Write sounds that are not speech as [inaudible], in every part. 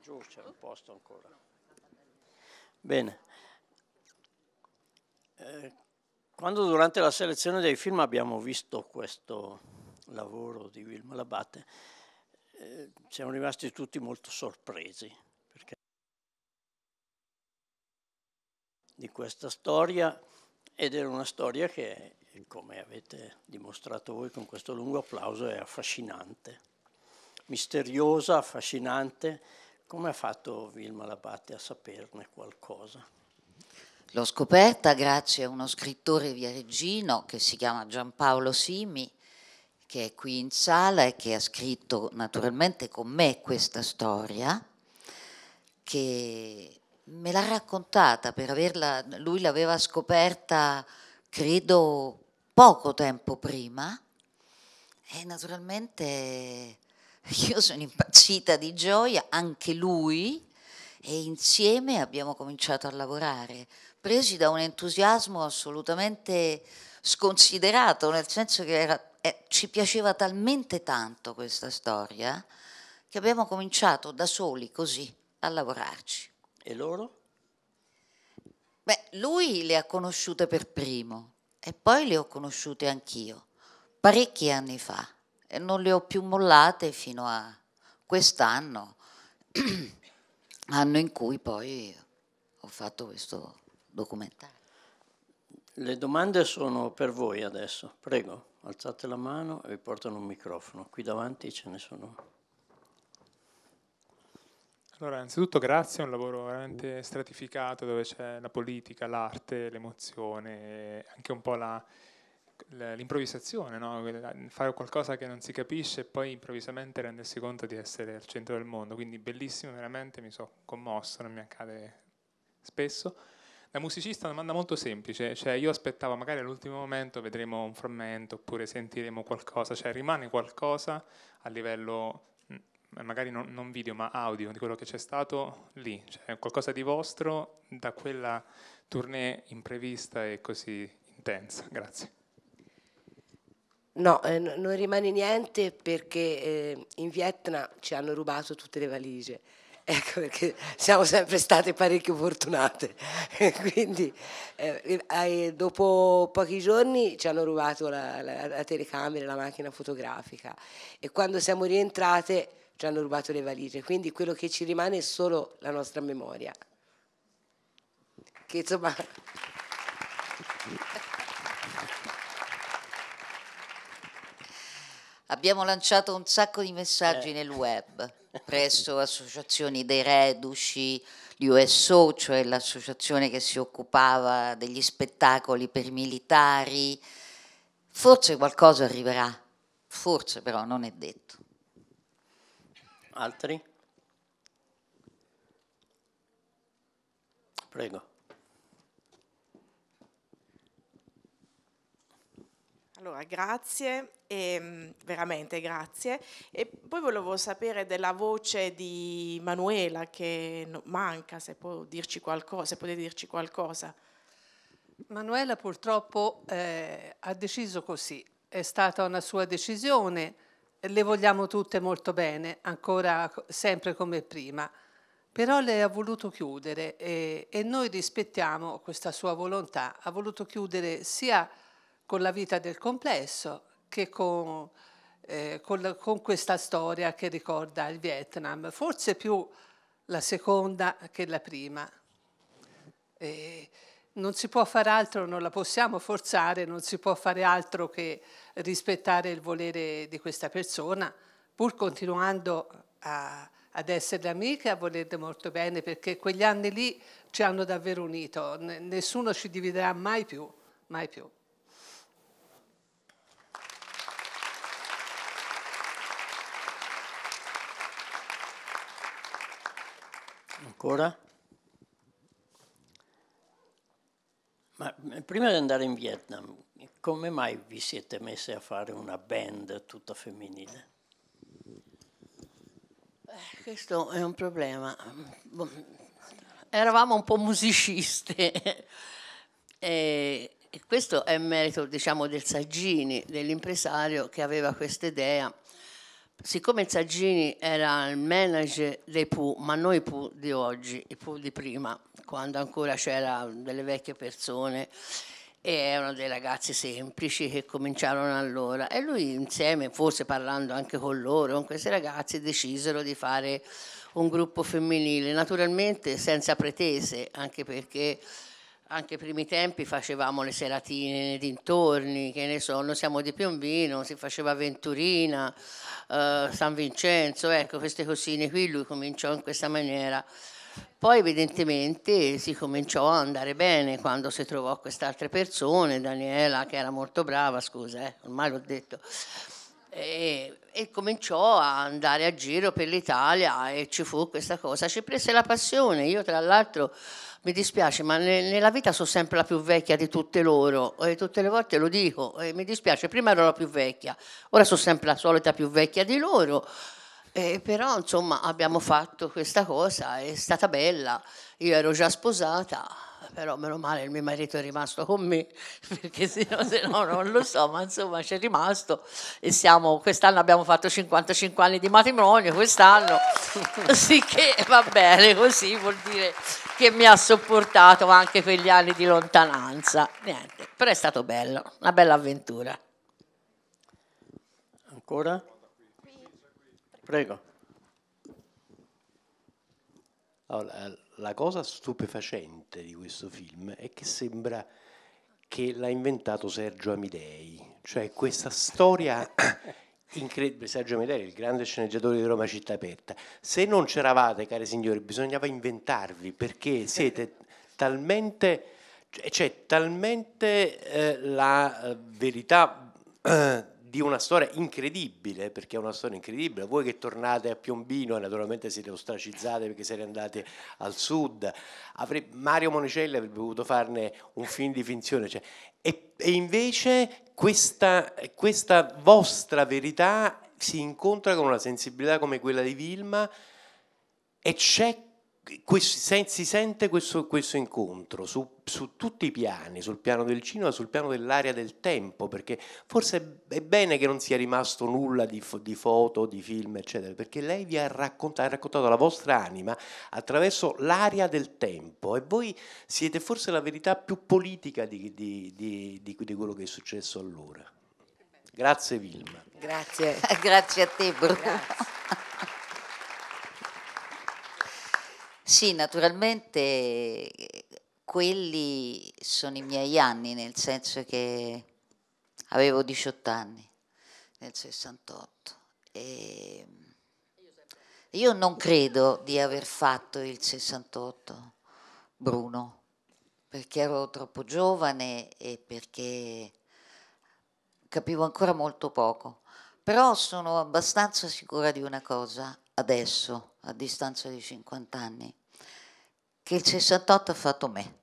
giù c'è un posto ancora. Bene. Eh, quando durante la selezione dei film abbiamo visto questo lavoro di Wilma Labate, eh, siamo rimasti tutti molto sorpresi perché di questa storia ed era una storia che, come avete dimostrato voi con questo lungo applauso, è affascinante, misteriosa, affascinante come ha fatto Vilma Labate a saperne qualcosa? L'ho scoperta grazie a uno scrittore viareggino che si chiama Giampaolo Simi, che è qui in sala e che ha scritto naturalmente con me questa storia, che me l'ha raccontata per averla, lui l'aveva scoperta credo poco tempo prima e naturalmente [laughs] Io sono impazzita di gioia, anche lui, e insieme abbiamo cominciato a lavorare, presi da un entusiasmo assolutamente sconsiderato, nel senso che era, eh, ci piaceva talmente tanto questa storia che abbiamo cominciato da soli così a lavorarci. E loro? Beh, lui le ha conosciute per primo e poi le ho conosciute anch'io, parecchi anni fa non le ho più mollate fino a quest'anno, [clears throat] anno in cui poi ho fatto questo documentario. Le domande sono per voi adesso, prego, alzate la mano e vi portano un microfono, qui davanti ce ne sono. Allora, innanzitutto grazie, è un lavoro veramente stratificato dove c'è la politica, l'arte, l'emozione, anche un po' la, l'improvvisazione, no? fare qualcosa che non si capisce e poi improvvisamente rendersi conto di essere al centro del mondo, quindi bellissimo veramente, mi sono commosso, non mi accade spesso. Da musicista una domanda molto semplice, cioè io aspettavo magari all'ultimo momento vedremo un frammento oppure sentiremo qualcosa, cioè rimane qualcosa a livello mm, magari non, video ma audio di quello che c'è stato lì, cioè qualcosa di vostro da quella tournée imprevista e così intensa. Grazie. No, eh, non rimane niente perché eh, in Vietnam ci hanno rubato tutte le valigie. [laughs] Ecco perché siamo sempre state parecchio fortunate. [laughs] Quindi eh, eh dopo pochi giorni ci hanno rubato la, la, la telecamera, la macchina fotografica e quando siamo rientrate ci hanno rubato le valigie. Quindi quello che ci rimane è solo la nostra memoria. Che insomma... [laughs] Abbiamo lanciato un sacco di messaggi eh. nel web presso associazioni dei reduci, l'USO, cioè l'associazione che si occupava degli spettacoli per i militari. Forse qualcosa arriverà, forse però non è detto. Altri? Prego. Allora, grazie, e, ehm, veramente grazie. E poi volevo sapere della voce di Manuela che manca, se può dirci qualcosa, se potete dirci qualcosa. Manuela purtroppo eh, ha deciso così, è stata una sua decisione, le vogliamo tutte molto bene, ancora sempre come prima, però lei ha voluto chiudere e, e noi rispettiamo questa sua volontà, ha voluto chiudere sia con la vita del complesso che con, eh, con, con questa storia che ricorda il Vietnam, forse più la seconda che la prima. E non si può fare altro, non la possiamo forzare, non si può fare altro che rispettare il volere di questa persona, pur continuando a, ad essere amiche, a volerle molto bene, perché quegli anni lì ci hanno davvero unito, nessuno ci dividerà mai più, mai più. ancora. Ma eh, prima di andare in Vietnam, come mai vi siete messi a fare una band tutta femminile? Eh, questo è un problema. Boh, eravamo un po' musiciste [laughs] e questo è merito diciamo, del Saggini, dell'impresario che aveva questa idea siccome Zaggini era il manager dei Pooh, ma non i Pooh di oggi, i Pooh di prima, quando ancora c'erano delle vecchie persone e erano dei ragazzi semplici che cominciarono allora e lui insieme, forse parlando anche con loro, con questi ragazzi, decisero di fare un gruppo femminile, naturalmente senza pretese, anche perché anche i primi tempi facevamo le seratine nei dintorni, che ne so, noi siamo di Piombino, si faceva Venturina, eh, San Vincenzo, ecco queste cosine qui, lui cominciò in questa maniera. Poi evidentemente si cominciò a andare bene quando si trovò queste altre persone, Daniela che era molto brava, scusa, eh, ormai l'ho detto, e, e, cominciò a andare a giro per l'Italia e ci fu questa cosa, ci prese la passione, io tra l'altro mi dispiace, ma ne, nella vita sono sempre la più vecchia di tutte loro e tutte le volte lo dico, mi dispiace, prima ero la più vecchia, ora sono sempre la solita più vecchia di loro. e però insomma abbiamo fatto questa cosa, è stata bella, io ero già sposata, però meno male il mio marito è rimasto con me, perché se no, se no non lo so, ma insomma c'è rimasto e siamo, quest'anno abbiamo fatto 55 anni di matrimonio, quest'anno, [laughs] sì che va bene così, vuol dire che mi ha sopportato anche quegli anni di lontananza, niente, però è stato bello, una bella avventura. Ancora? Prego. Allora, la cosa stupefacente di questo film è che sembra che l'ha inventato Sergio Amidei, cioè questa storia [coughs] incredibile, Sergio Amidei, il grande sceneggiatore di Roma Città Aperta. Se non c'eravate, cari signori, bisognava inventarvi perché siete [laughs] talmente, cioè, talmente eh, la eh, verità eh, di una storia incredibile, perché è una storia incredibile, voi che tornate a Piombino e naturalmente siete ostracizzate perché siete andati al sud, Mario Monicelli avrebbe voluto farne un film di finzione, cioè, e, e, invece questa, questa vostra verità si incontra con una sensibilità come quella di Vilma e c'è si sente questo, questo incontro su, su, tutti i piani, sul piano del cinema, sul piano dell'area del tempo, perché forse è bene che non sia rimasto nulla di, di foto, di film, eccetera, perché lei vi ha raccontato, ha raccontato, la vostra anima attraverso l'area del tempo e voi siete forse la verità più politica di, di, di quello che è successo allora. Grazie Vilma. Grazie, [laughs] grazie a te. Bruno. Grazie. Sì, naturalmente quelli sono i miei anni, nel senso che avevo 18 anni nel 68 e ehm, io non credo di aver fatto il 68 Bruno perché ero troppo giovane e perché capivo ancora molto poco però sono abbastanza sicura di una cosa adesso a distanza di 50 anni, che il 68 ha fatto me.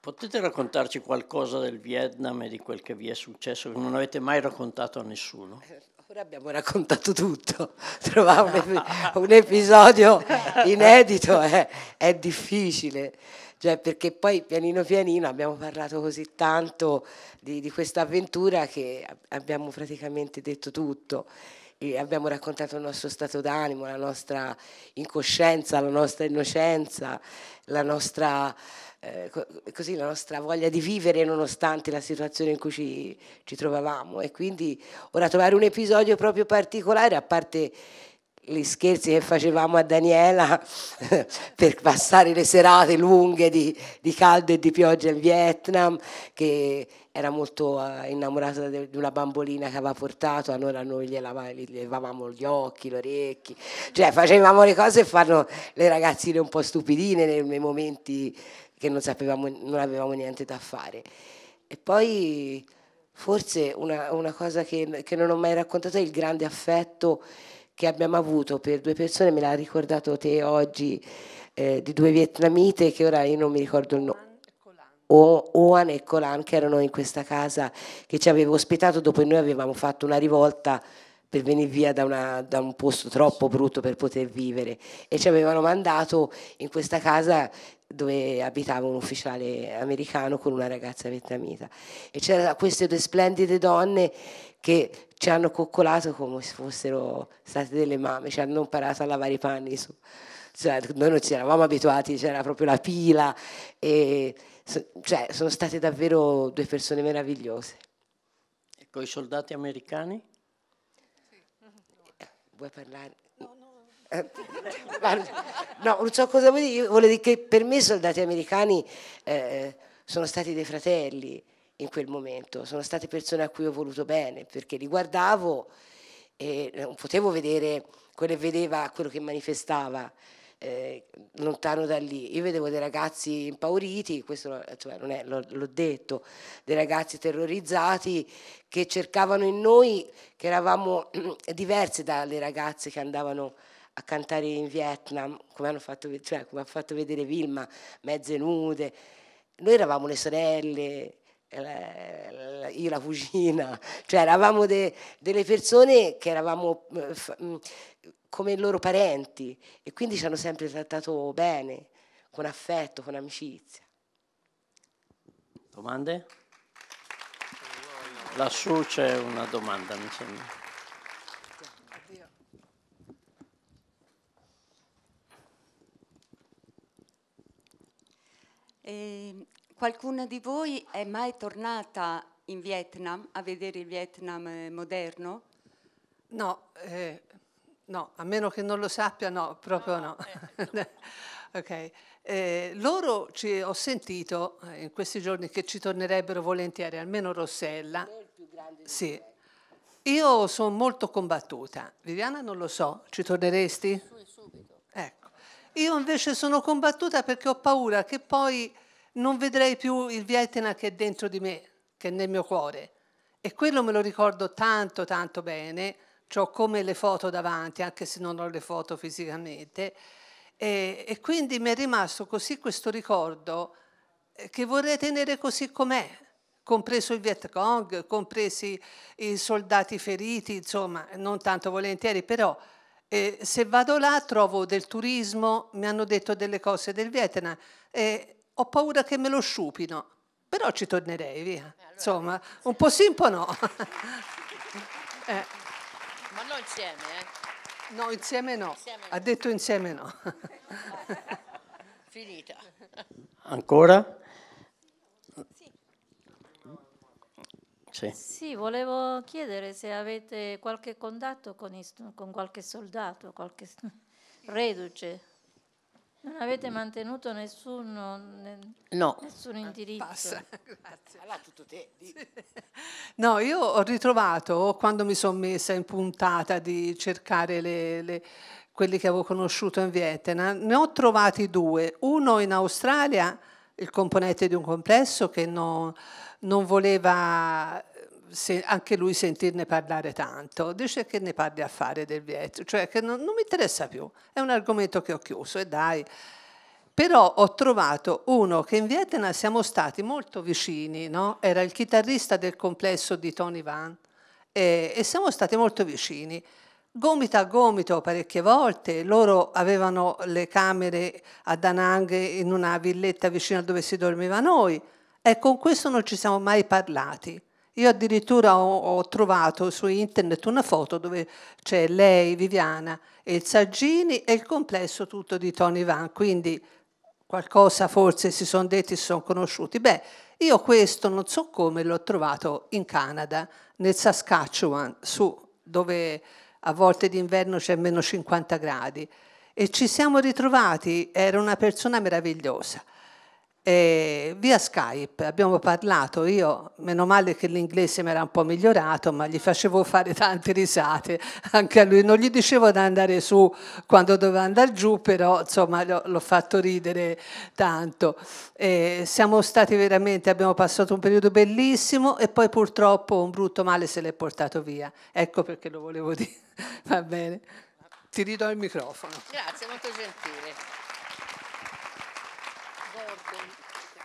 Potete raccontarci qualcosa del Vietnam e di quel che vi è successo che non avete mai raccontato a nessuno? stasera abbiamo raccontato tutto, [laughs] trovare un, ep- [laughs] un episodio inedito è, eh. è difficile. Cioè, perché poi pianino pianino abbiamo parlato così tanto di, di questa avventura che abbiamo praticamente detto tutto. E abbiamo raccontato il nostro stato d'animo, la nostra incoscienza, la nostra innocenza, la nostra eh, così la nostra voglia di vivere nonostante la situazione in cui ci, ci trovavamo e quindi ora trovare un episodio proprio particolare, a parte gli scherzi che facevamo a Daniela [laughs] per passare le serate lunghe di, di, caldo e di pioggia in Vietnam, che era molto eh, innamorata di una bambolina che aveva portato, allora noi gli levavamo gli occhi, gli orecchi, cioè facevamo le cose che fanno le ragazzine un po' stupidine nei momenti che non, sapevamo, non avevamo niente da fare. E poi forse una, una cosa che, che, non ho mai raccontato è il grande affetto che abbiamo avuto per due persone, me l'ha ricordato te oggi, eh, di due vietnamite che ora io non mi ricordo il nome. Oan e Colan che erano in questa casa che ci aveva ospitato dopo noi avevamo fatto una rivolta per venire via da, una, da, un posto troppo brutto per poter vivere e ci avevano mandato in questa casa dove abitava un ufficiale americano con una ragazza vietnamita e c'erano queste due splendide donne che ci hanno coccolato come se fossero state delle mamme, ci hanno imparato a lavare i panni su. Cioè, noi non ci eravamo abituati, c'era proprio la pila e cioè, sono state davvero due persone meravigliose. E con i soldati americani? vuoi parlare? No, no. Eh, no, non so cosa vuol dire, vuol dire che per me i soldati americani eh, sono stati dei fratelli in quel momento, sono state persone a cui ho voluto bene, perché li guardavo e non potevo vedere quello che vedeva, quello che manifestava, eh, lontano da lì. Io vedevo dei ragazzi impauriti, questo cioè, non è, l'ho, l'ho detto, dei ragazzi terrorizzati che cercavano in noi, che eravamo [clears throat] diverse dalle ragazze che andavano a cantare in Vietnam, come, hanno fatto, cioè, come ha fatto vedere Vilma, mezze nude. Noi eravamo le sorelle, eh, io la cugina, [laughs] cioè eravamo de, delle persone che eravamo eh, mm, come i loro parenti e quindi ci hanno sempre trattato bene, con affetto, con amicizia. Domande? Lassù c'è una domanda, mi sembra. Eh, qualcuna di voi è mai tornata in Vietnam a vedere il Vietnam eh, moderno? No, eh, No, a meno che non lo sappia, no, proprio ah, no. Eh. [laughs] ok, eh, loro ci, ho sentito eh, in questi giorni che ci tornerebbero volentieri, almeno Rossella. È il più grande sì. Io sono molto combattuta. Viviana non lo so, ci torneresti? Subito. Ecco. Io invece sono combattuta perché ho paura che poi non vedrei più il Vietnam che è dentro di me, che è nel mio cuore. E quello me lo ricordo tanto, tanto bene cioè, ho come le foto davanti, anche se non ho le foto fisicamente, e, e quindi mi è rimasto così questo ricordo eh, che vorrei tenere così com'è, compreso il Viet Cong, compresi i soldati feriti, insomma, non tanto volentieri, però eh, se vado là trovo del turismo, mi hanno detto delle cose del Vietnam e eh, ho paura che me lo sciupino, però ci tornerei via, eh, insomma, un po' sì, un po' no. [laughs] eh insieme, eh? No, insieme no. Insieme ha detto insieme no. [laughs] Finita. Ancora? Sì. Sì. sì. volevo chiedere se avete qualche contatto con, con qualche soldato, qualche reduce. Non avete mantenuto nessuno, no. nessun eh, indirizzo? Passa, [laughs] grazie. Allora tutto te. Sì. No, io ho ritrovato, quando mi sono messa in puntata di cercare le, le, quelli che avevo conosciuto in Vietnam, ne ho trovati due. Uno in Australia, il componente di un complesso che non, non voleva anche lui sentirne parlare tanto, dice che ne parli a fare del vietro, cioè che non, non mi interessa più, è un argomento che ho chiuso e dai. Però ho trovato uno che in Vietnam siamo stati molto vicini, no? era il chitarrista del complesso di Tony Van e, e siamo stati molto vicini gomito a gomito parecchie volte, loro avevano le camere a Danang in una villetta vicina dove si dormiva noi e con questo non ci siamo mai parlati. Io addirittura ho, ho, trovato su internet una foto dove c'è lei, Viviana e il Sargini e il complesso tutto di Tony Van, quindi qualcosa forse si sono detti, si sono conosciuti. Beh, io questo non so come l'ho trovato in Canada, nel Saskatchewan, su, dove a volte d'inverno c'è meno 50 gradi. E ci siamo ritrovati, era una persona meravigliosa. E via Skype abbiamo parlato, io meno male che l'inglese mi era un po' migliorato, ma gli facevo fare tante risate anche a lui, non gli dicevo di andare su quando doveva andare giù, però insomma l'ho fatto ridere tanto. E siamo stati veramente, abbiamo passato un periodo bellissimo e poi purtroppo un brutto male se l'è portato via, ecco perché lo volevo dire, [laughs] va bene, ti ridò il microfono. Grazie, molto gentile.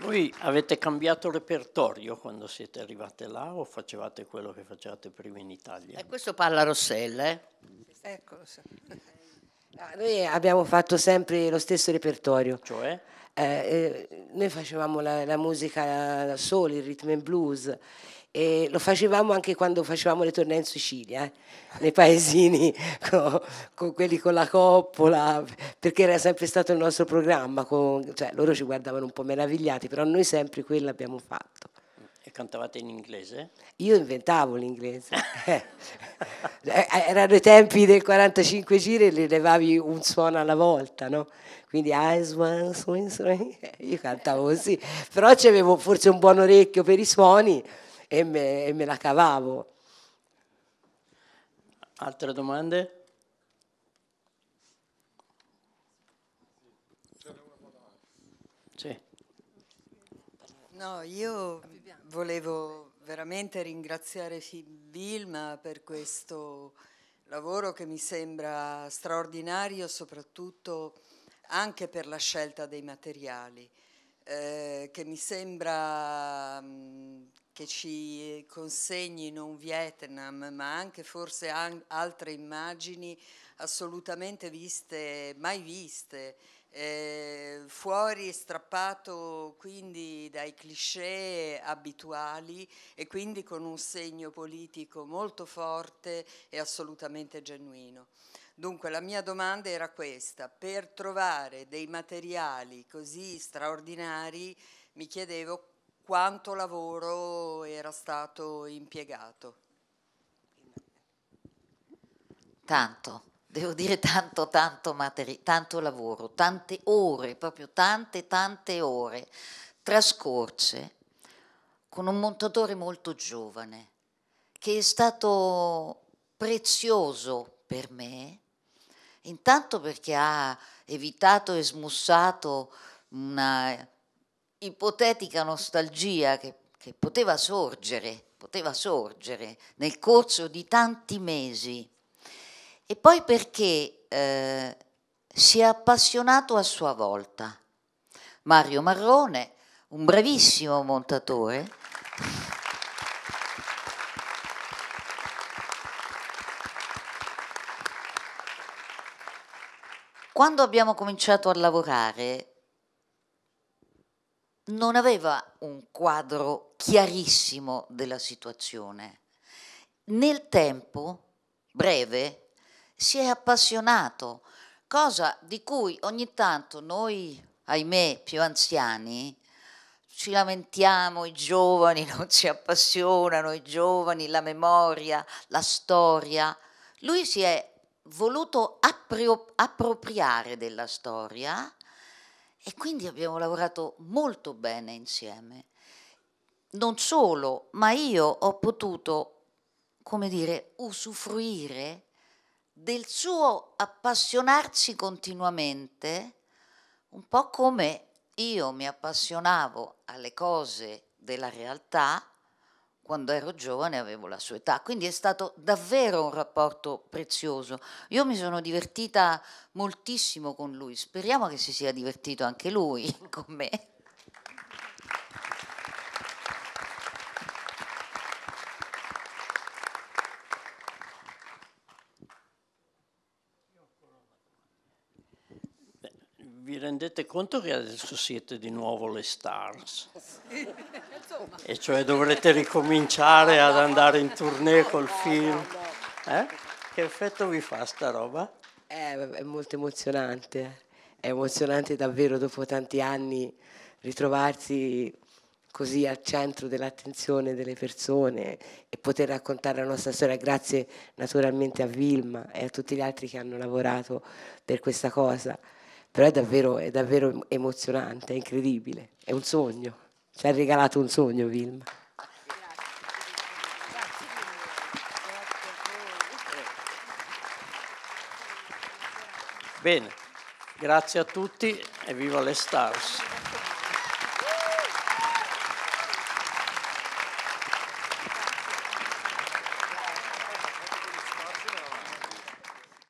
Voi avete cambiato repertorio quando siete arrivate là o facevate quello che facevate prima in Italia? E eh, questo parla Rossella, eh? Eccolo. No, noi abbiamo fatto sempre lo stesso repertorio. Cioè? Eh, eh, noi facevamo la, la musica da soli, il rhythm and blues e lo facevamo anche quando facevamo le tornate in Sicilia, eh? nei paesini con, [laughs] con, quelli con la coppola, perché era sempre stato il nostro programma, con, cioè, loro ci guardavano un po' meravigliati, però noi sempre quello abbiamo fatto. E cantavate in inglese? Io inventavo l'inglese. Eh, eh, eh, erano i tempi del 45 giri e le levavi un suono alla volta, no? Quindi eyes one, swing, swing. [laughs] Io cantavo così, però avevo forse un buon orecchio per i suoni e me, e me la cavavo. Altre domande? Sì. No, io volevo veramente ringraziare Vilma per questo lavoro che mi sembra straordinario, soprattutto anche per la scelta dei materiali, eh, che mi sembra mm, che ci consegnino un Vietnam, ma anche forse an altre immagini assolutamente viste, mai viste, eh, fuori strappato quindi dai cliché abituali e quindi con un segno politico molto forte e assolutamente genuino. Dunque la mia domanda era questa, per trovare dei materiali così straordinari mi chiedevo quanto lavoro era stato impiegato. Tanto, devo dire tanto, tanto, materi- tanto lavoro, tante ore, proprio tante, tante ore trascorse con un montatore molto giovane che è stato prezioso per me, intanto perché ha evitato e smussato una ipotetica nostalgia che, che poteva sorgere, poteva sorgere nel corso di tanti mesi. E poi perché eh, si è appassionato a sua volta. Mario Marrone, un bravissimo montatore, quando abbiamo cominciato a lavorare non aveva un quadro chiarissimo della situazione. Nel tempo breve si è appassionato, cosa di cui ogni tanto noi, ahimè, più anziani, ci lamentiamo, i giovani [laughs] non si appassionano, i giovani, la memoria, la storia. Lui si è voluto appropriare della storia e quindi abbiamo lavorato molto bene insieme. Non solo, ma io ho potuto, come dire, usufruire del suo appassionarsi continuamente, un po' come io mi appassionavo alle cose della realtà quando ero giovane avevo la sua età, quindi è stato davvero un rapporto prezioso. Io mi sono divertita moltissimo con lui, speriamo che si sia divertito anche lui [laughs] con me. rendete conto che adesso siete di nuovo le stars? [laughs] E cioè dovrete ricominciare ad andare in tournée col film? Eh? Che effetto vi fa sta roba? Eh, è, è molto emozionante, è emozionante davvero dopo tanti anni ritrovarsi così al centro dell'attenzione delle persone e poter raccontare la nostra storia grazie naturalmente a Vilma e a tutti gli altri che hanno lavorato per questa cosa però è davvero, è davvero emozionante, è incredibile, è un sogno, ci ha regalato un sogno Vilma. Bene, grazie a tutti e viva le stars.